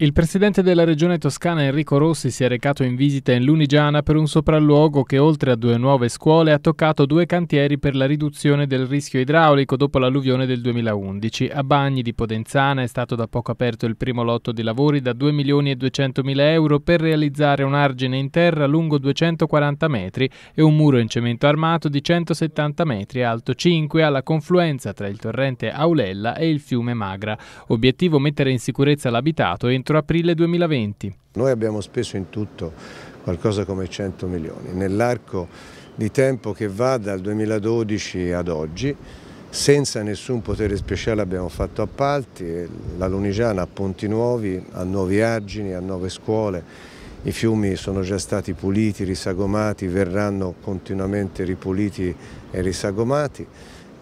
Il presidente della regione toscana Enrico Rossi si è recato in visita in Lunigiana per un sopralluogo che oltre a due nuove scuole ha toccato due cantieri per la riduzione del rischio idraulico dopo l'alluvione del 2011. A Bagni di Podenzana è stato da poco aperto il primo lotto di lavori da 2 milioni e 200 mila euro per realizzare un argine in terra lungo 240 metri e un muro in cemento armato di 170 metri alto 5 alla confluenza tra il torrente Aulella e il fiume Magra. Obiettivo mettere in sicurezza l'abitato entro entro aprile 2020. Noi abbiamo speso in tutto qualcosa come 100 milioni. Nell'arco di tempo che va dal 2012 ad oggi, senza nessun potere speciale abbiamo fatto appalti, la Lunigiana a Ponti Nuovi, a nuovi argini, a nuove scuole, i fiumi sono già stati puliti, risagomati, verranno continuamente ripuliti e risagomati.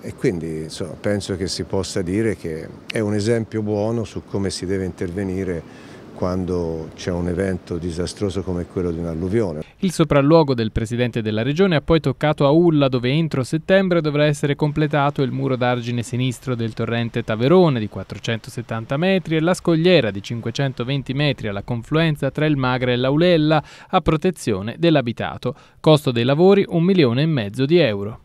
E quindi insomma, penso che si possa dire che è un esempio buono su come si deve intervenire quando c'è un evento disastroso come quello di un'alluvione. Il sopralluogo del presidente della regione ha poi toccato a Ulla dove entro settembre dovrà essere completato il muro d'argine sinistro del torrente Taverone di 470 metri e la scogliera di 520 metri alla confluenza tra il Magra e l'Aulella a protezione dell'abitato. Costo dei lavori un milione e mezzo di euro.